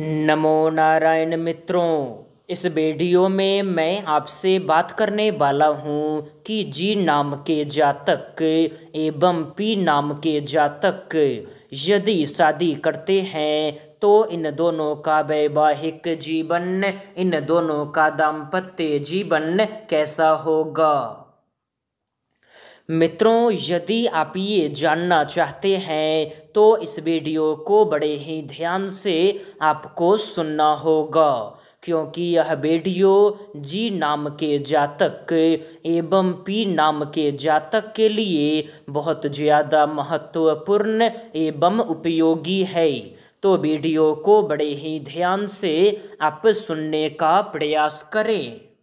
नमो नारायण मित्रों इस वीडियो में मैं आपसे बात करने वाला हूँ कि जी नाम के जातक एवं पी नाम के जातक यदि शादी करते हैं तो इन दोनों का वैवाहिक जीवन इन दोनों का दाम्पत्य जीवन कैसा होगा मित्रों यदि आप ये जानना चाहते हैं तो इस वीडियो को बड़े ही ध्यान से आपको सुनना होगा क्योंकि यह वीडियो जी नाम के जातक एवं पी नाम के जातक के लिए बहुत ज़्यादा महत्वपूर्ण एवं उपयोगी है तो वीडियो को बड़े ही ध्यान से आप सुनने का प्रयास करें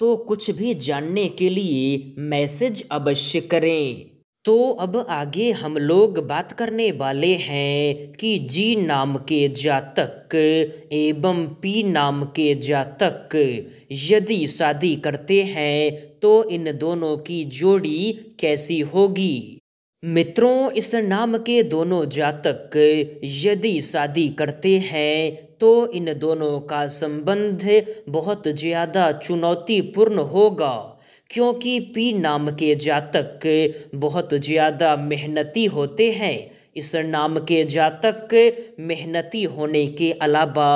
तो कुछ भी जानने के लिए मैसेज अवश्य करें तो अब आगे हम लोग बात करने वाले हैं कि जी नाम के जातक एवं पी नाम के जातक यदि शादी करते हैं तो इन दोनों की जोड़ी कैसी होगी मित्रों इस नाम के दोनों जातक यदि शादी करते हैं तो इन दोनों का संबंध बहुत ज़्यादा चुनौतीपूर्ण होगा क्योंकि पी नाम के जातक बहुत ज़्यादा मेहनती होते हैं इस नाम के जातक मेहनती होने के अलावा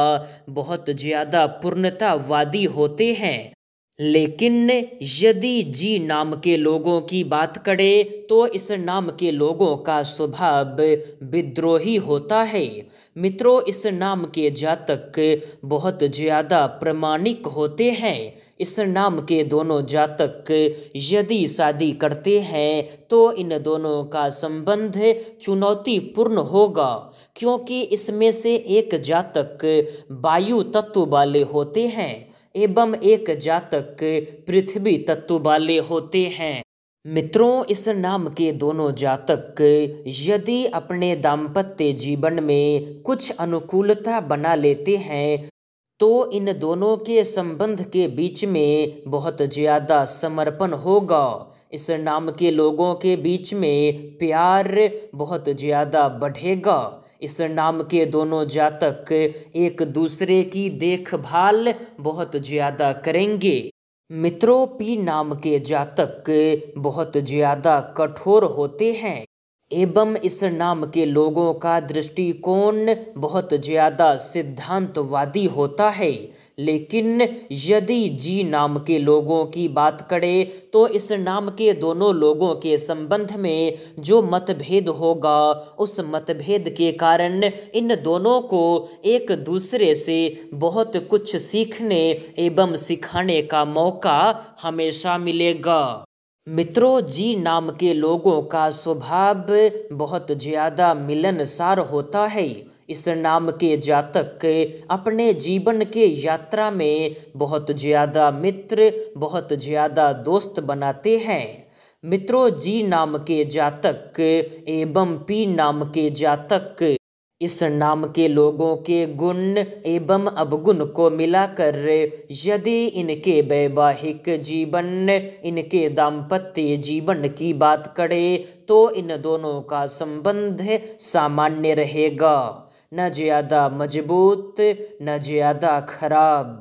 बहुत ज़्यादा पूर्णतावादी होते हैं लेकिन यदि जी नाम के लोगों की बात करें तो इस नाम के लोगों का स्वभाव विद्रोही होता है मित्रों इस नाम के जातक बहुत ज़्यादा प्रमाणिक होते हैं इस नाम के दोनों जातक यदि शादी करते हैं तो इन दोनों का संबंध चुनौतीपूर्ण होगा क्योंकि इसमें से एक जातक वायु तत्व वाले होते हैं एवं एक जातक पृथ्वी तत्व वाले होते हैं मित्रों इस नाम के दोनों जातक यदि अपने दाम्पत्य जीवन में कुछ अनुकूलता बना लेते हैं तो इन दोनों के संबंध के बीच में बहुत ज़्यादा समर्पण होगा इस नाम के लोगों के बीच में प्यार बहुत ज़्यादा बढ़ेगा इस नाम के दोनों जातक एक दूसरे की देखभाल बहुत ज़्यादा करेंगे मित्रों पी नाम के जातक बहुत ज़्यादा कठोर होते हैं एवं इस नाम के लोगों का दृष्टिकोण बहुत ज़्यादा सिद्धांतवादी होता है लेकिन यदि जी नाम के लोगों की बात करें तो इस नाम के दोनों लोगों के संबंध में जो मतभेद होगा उस मतभेद के कारण इन दोनों को एक दूसरे से बहुत कुछ सीखने एवं सिखाने का मौका हमेशा मिलेगा मित्रों जी नाम के लोगों का स्वभाव बहुत ज़्यादा मिलनसार होता है इस नाम के जातक अपने जीवन के यात्रा में बहुत ज़्यादा मित्र बहुत ज़्यादा दोस्त बनाते हैं मित्रों जी नाम के जातक एवं पी नाम के जातक इस नाम के लोगों के गुण एवं अवगुण को मिलाकर यदि इनके वैवाहिक जीवन इनके दाम्पत्य जीवन की बात करे तो इन दोनों का संबंध सामान्य रहेगा न ज़्यादा मजबूत न ज़्यादा खराब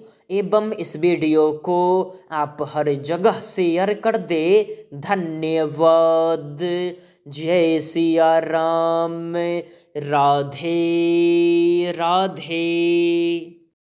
एवं इस वीडियो को आप हर जगह शेयर कर दे धन्यवाद जय सिया राम राधे राधे